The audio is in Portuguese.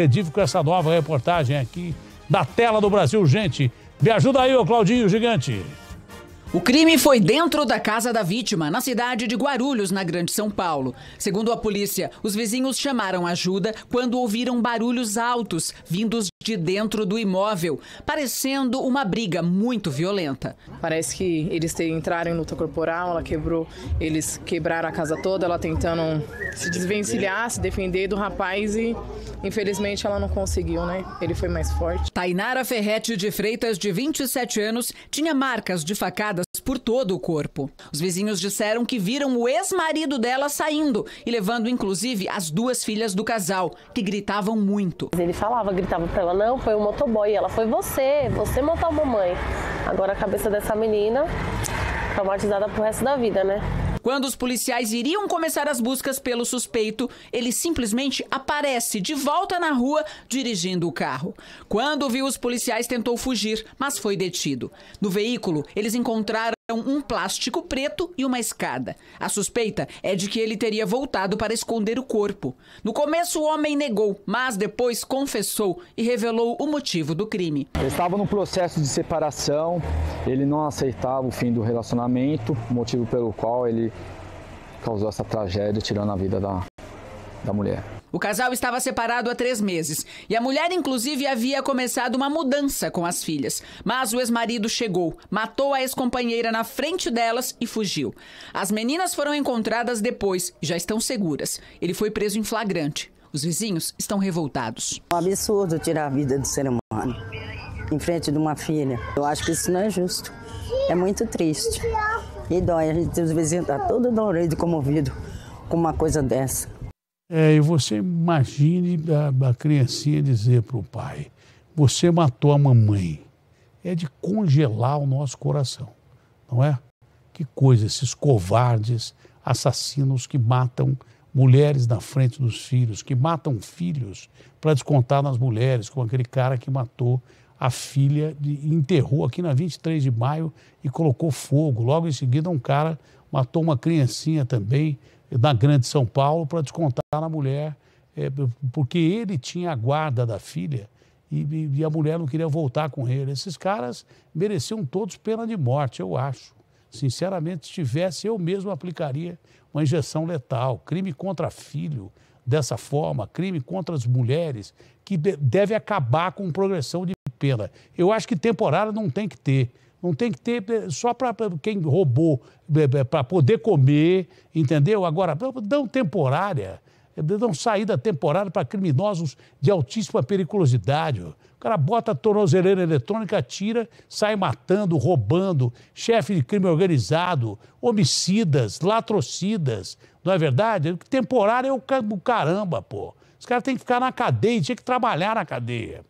Redivo com essa nova reportagem aqui da tela do Brasil, gente. Me ajuda aí, ô Claudinho Gigante. O crime foi dentro da casa da vítima, na cidade de Guarulhos, na Grande São Paulo. Segundo a polícia, os vizinhos chamaram ajuda quando ouviram barulhos altos vindos de dentro do imóvel, parecendo uma briga muito violenta. Parece que eles entraram em luta corporal, ela quebrou, eles quebraram a casa toda, ela tentando se desvencilhar, se defender do rapaz e infelizmente ela não conseguiu, né? Ele foi mais forte. Tainara Ferretti de Freitas, de 27 anos, tinha marcas de facada espalhadas por todo o corpo. Os vizinhos disseram que viram o ex-marido dela saindo e levando inclusive as duas filhas do casal, que gritavam muito. Ele falava, gritava para ela: "Não, foi o motoboy". ela: "Foi você, você matou a mamãe". Agora a cabeça dessa menina traumatizada pro resto da vida, né? Quando os policiais iriam começar as buscas pelo suspeito, ele simplesmente aparece de volta na rua dirigindo o carro. Quando viu os policiais, tentou fugir, mas foi detido. No veículo, eles encontraram é um plástico preto e uma escada. A suspeita é de que ele teria voltado para esconder o corpo. No começo, o homem negou, mas depois confessou e revelou o motivo do crime. Eu estava no processo de separação, ele não aceitava o fim do relacionamento, motivo pelo qual ele causou essa tragédia, tirando a vida da, da mulher. O casal estava separado há três meses e a mulher, inclusive, havia começado uma mudança com as filhas. Mas o ex-marido chegou, matou a ex-companheira na frente delas e fugiu. As meninas foram encontradas depois e já estão seguras. Ele foi preso em flagrante. Os vizinhos estão revoltados. É um absurdo tirar a vida do ser humano em frente de uma filha. Eu acho que isso não é justo. É muito triste. E dói, a gente tem os vizinhos tá todo e comovidos com uma coisa dessa. É, e você imagine a criancinha dizer para o pai: você matou a mamãe. É de congelar o nosso coração, não é? Que coisa, esses covardes, assassinos que matam mulheres na frente dos filhos, que matam filhos para descontar nas mulheres, como aquele cara que matou a filha, de, enterrou aqui na 23 de maio e colocou fogo. Logo em seguida, um cara matou uma criancinha também da Grande São Paulo para descontar na mulher, é, porque ele tinha a guarda da filha e, e, a mulher não queria voltar com ele. Esses caras mereciam todos pena de morte, eu acho. Sinceramente, se tivesse, eu mesmo aplicaria uma injeção letal. Crime contra filho, dessa forma, crime contra as mulheres, que deve acabar com progressão de pena. Eu acho que temporária não tem que ter. Não tem que ter eh, só para quem roubou, eh, eh, para poder comer, entendeu? Agora, dão temporária, dão saída temporária para criminosos de altíssima periculosidade. O cara bota a tornozeleira eletrônica, tira, sai matando, roubando, chefe de crime organizado, homicidas, latrocidas, não é verdade? Temporária é o caramba, pô. Os caras têm que ficar na cadeia, tinha que trabalhar na cadeia.